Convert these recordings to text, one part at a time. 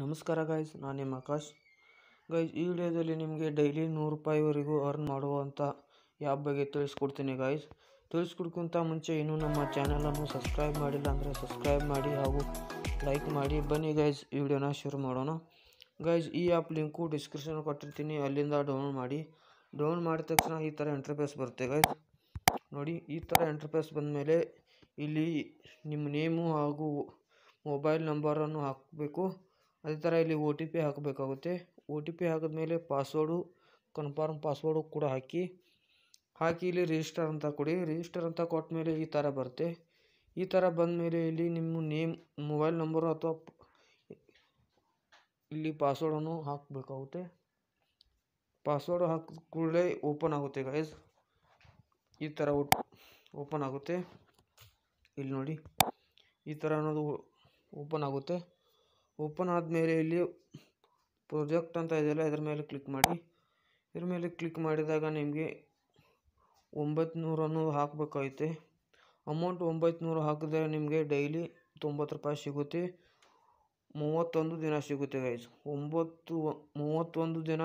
ನಮಸ್ಕಾರ ಗಾಯ್ಸ್ ನಾನು ನಿಮ್ಮ ಆಕಾಶ್ ಗೈಸ್ ಈ ವಿಡಿಯೋದಲ್ಲಿ ನಿಮಗೆ ಡೈಲಿ ನೂರು ರೂಪಾಯಿವರೆಗೂ ಅರ್ನ್ ಮಾಡುವಂಥ ಆ್ಯಪ್ ಬಗ್ಗೆ ತಿಳಿಸ್ಕೊಡ್ತೀನಿ ಗಾಯ್ಸ್ ತಿಳಿಸ್ಕೊಡ್ಕಿಂತ ಮುಂಚೆ ಇನ್ನೂ ನಮ್ಮ ಚಾನಲನ್ನು ಸಬ್ಸ್ಕ್ರೈಬ್ ಮಾಡಿಲ್ಲ ಅಂದರೆ ಸಬ್ಸ್ಕ್ರೈಬ್ ಮಾಡಿ ಹಾಗೂ ಲೈಕ್ ಮಾಡಿ ಬನ್ನಿ ಗೈಸ್ ಈ ವಿಡಿಯೋನ ಶುರು ಮಾಡೋಣ ಗೈಸ್ ಈ ಆ್ಯಪ್ ಲಿಂಕು ಡಿಸ್ಕ್ರಿಪ್ಷನ್ ಕೊಟ್ಟಿರ್ತೀನಿ ಅಲ್ಲಿಂದ ಡೌನ್ಲೋಡ್ ಮಾಡಿ ಡೌನ್ಲೋಡ್ ಮಾಡಿದ ತಕ್ಷಣ ಈ ಥರ ಇಂಟರ್ಫೇಸ್ ಬರುತ್ತೆ ಗೈಸ್ ನೋಡಿ ಈ ಥರ ಇಂಟರ್ಫೇಸ್ ಬಂದಮೇಲೆ ಇಲ್ಲಿ ನಿಮ್ಮ ನೇಮು ಹಾಗೂ ಮೊಬೈಲ್ ನಂಬರನ್ನು ಹಾಕಬೇಕು ಅದೇ ಥರ ಇಲ್ಲಿ ಒ ಟಿ ಪಿ ಹಾಕಬೇಕಾಗುತ್ತೆ ಒ ಟಿ ಪಿ ಹಾಕಿದ್ಮೇಲೆ ಪಾಸ್ವರ್ಡು ಕನ್ಫರ್ಮ್ ಪಾಸ್ವರ್ಡು ಕೂಡ ಹಾಕಿ ಹಾಕಿ ಇಲ್ಲಿ ರಿಜಿಸ್ಟರ್ ಅಂತ ಕೊಡಿ ರಿಜಿಸ್ಟರ್ ಅಂತ ಕೊಟ್ಟ ಮೇಲೆ ಈ ಥರ ಬರುತ್ತೆ ಈ ಥರ ಬಂದ ಮೇಲೆ ಇಲ್ಲಿ ನಿಮ್ಮ ನೇಮ್ ಮೊಬೈಲ್ ನಂಬರು ಅಥವಾ ಇಲ್ಲಿ ಪಾಸ್ವರ್ಡನ್ನು ಹಾಕಬೇಕಾಗುತ್ತೆ ಪಾಸ್ವರ್ಡ್ ಹಾಕಿದ ಕೂಡಲೇ ಓಪನ್ ಆಗುತ್ತೆ ಗೈಸ್ ಈ ಥರ ಓಪನ್ ಆಗುತ್ತೆ ಇಲ್ಲಿ ನೋಡಿ ಈ ಥರ ಅನ್ನೋದು ಓಪನ್ ಆಗುತ್ತೆ ಓಪನ್ ಆದಮೇಲೆ ಇಲ್ಲಿ ಪ್ರೊಜೆಕ್ಟ್ ಅಂತ ಇದೆಯಲ್ಲ ಇದ್ರ ಮೇಲೆ ಕ್ಲಿಕ್ ಮಾಡಿ ಇದ್ರ ಮೇಲೆ ಕ್ಲಿಕ್ ಮಾಡಿದಾಗ ನಿಮಗೆ ಒಂಬತ್ತು ನೂರನ್ನು ಹಾಕಬೇಕಾಯ್ತೆ ಅಮೌಂಟ್ ಒಂಬತ್ತು ಹಾಕಿದ್ರೆ ನಿಮಗೆ ಡೈಲಿ ತೊಂಬತ್ತು ರೂಪಾಯಿ ಸಿಗುತ್ತೆ ಮೂವತ್ತೊಂದು ದಿನ ಸಿಗುತ್ತೆ ಗೈಸ್ ಒಂಬತ್ತು ಮೂವತ್ತೊಂದು ದಿನ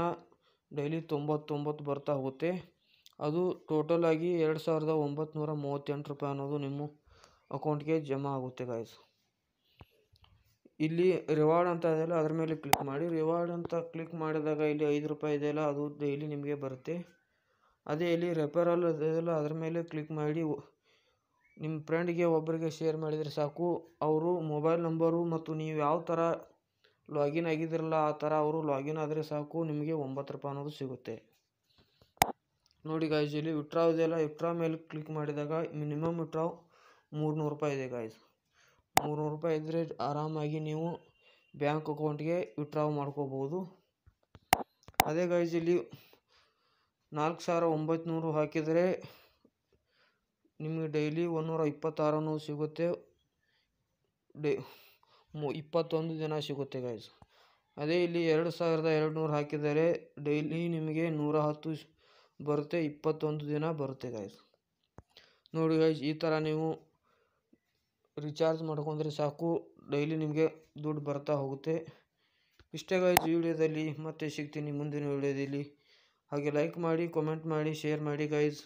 ಡೈಲಿ ತೊಂಬತ್ತೊಂಬತ್ತು ಬರ್ತಾ ಹೋಗುತ್ತೆ ಅದು ಆಗಿ ಎರಡು ಸಾವಿರದ ಒಂಬತ್ತು ನೂರ ಮೂವತ್ತೆಂಟು ರೂಪಾಯಿ ಅನ್ನೋದು ನಿಮ್ಮ ಅಕೌಂಟ್ಗೆ ಜಮಾ ಆಗುತ್ತೆ ಗಾಯ್ಸ್ ಇಲ್ಲಿ ರಿವಾರ್ಡ್ ಅಂತ ಇದೆಯಲ್ಲ ಅದ್ರ ಮೇಲೆ ಕ್ಲಿಕ್ ಮಾಡಿ ರಿವಾರ್ಡ್ ಅಂತ ಕ್ಲಿಕ್ ಮಾಡಿದಾಗ ಇಲ್ಲಿ ಐದು ರೂಪಾಯಿ ಇದೆಯಲ್ಲ ಅದು ಡೈಲಿ ನಿಮಗೆ ಬರುತ್ತೆ ಅದೇ ಇಲ್ಲಿ ರೆಫರಲ್ ಇದೆಯಲ್ಲ ಅದ್ರ ಮೇಲೆ ಕ್ಲಿಕ್ ಮಾಡಿ ನಿಮ್ಮ ಫ್ರೆಂಡ್ಗೆ ಒಬ್ಬರಿಗೆ ಶೇರ್ ಮಾಡಿದರೆ ಸಾಕು ಅವರು ಮೊಬೈಲ್ ನಂಬರು ಮತ್ತು ನೀವು ಯಾವ ಥರ ಲಾಗಿನ್ ಆಗಿದ್ದಿರಲ್ಲ ಆ ಥರ ಅವರು ಲಾಗಿನ್ ಆದರೆ ಸಾಕು ನಿಮಗೆ ಒಂಬತ್ತು ರೂಪಾಯಿ ಅನ್ನೋದು ಸಿಗುತ್ತೆ ನೋಡಿ ಗಾಯ್ಸ್ ಇಲ್ಲಿ ವಿಟ್ರಾವ್ ಇದೆಯಲ್ಲ ವಿಟ್ರಾ ಮೇಲೆ ಕ್ಲಿಕ್ ಮಾಡಿದಾಗ ಮಿನಿಮಮ್ ವಿಟ್ರಾವ್ ಮೂರ್ನೂರು ರೂಪಾಯಿ ಇದೆ ಗಾಯ್ಸ್ ಮೂರ್ನೂರು ರೂಪಾಯಿ ಇದ್ದರೆ ಆರಾಮಾಗಿ ನೀವು ಬ್ಯಾಂಕ್ ಅಕೌಂಟ್ಗೆ ವಿತ್ಡ್ರಾ ಮಾಡ್ಕೋಬೋದು ಅದೇ ಗೈಸ್ ಇಲ್ಲಿ ನಾಲ್ಕು ಸಾವಿರ ಒಂಬತ್ತು ಹಾಕಿದರೆ ನಿಮಗೆ ಡೈಲಿ ಒಂದೂರ ಇಪ್ಪತ್ತಾರನೂ ಸಿಗುತ್ತೆ ಡೇ ಇಪ್ಪತ್ತೊಂದು ದಿನ ಸಿಗುತ್ತೆ ಗೈಸ್ ಅದೇ ಇಲ್ಲಿ ಎರಡು ಸಾವಿರದ ಎರಡು ನೂರು ಹಾಕಿದರೆ ಡೈಲಿ ನಿಮಗೆ ನೂರ ಹತ್ತು ಬರುತ್ತೆ ಇಪ್ಪತ್ತೊಂದು ದಿನ ಬರುತ್ತೆ ಗೈಸ್ ನೋಡಿ ಗೈಸ್ ಈ ಥರ ನೀವು ರೀಚಾರ್ಜ್ ಮಾಡ್ಕೊಂಡ್ರೆ ಸಾಕು ಡೈಲಿ ನಿಮಗೆ ದುಡ್ಡು ಬರ್ತಾ ಹೋಗುತ್ತೆ ಇಷ್ಟೇ ಗಾಯ್ಸ್ ವಿಡಿಯೋದಲ್ಲಿ ಮತ್ತೆ ಸಿಗ್ತೀನಿ ಮುಂದಿನ ವಿಡಿಯೋದಲ್ಲಿ ಹಾಗೆ ಲೈಕ್ ಮಾಡಿ ಕಮೆಂಟ್ ಮಾಡಿ ಶೇರ್ ಮಾಡಿ ಗಾಯ್ಸ್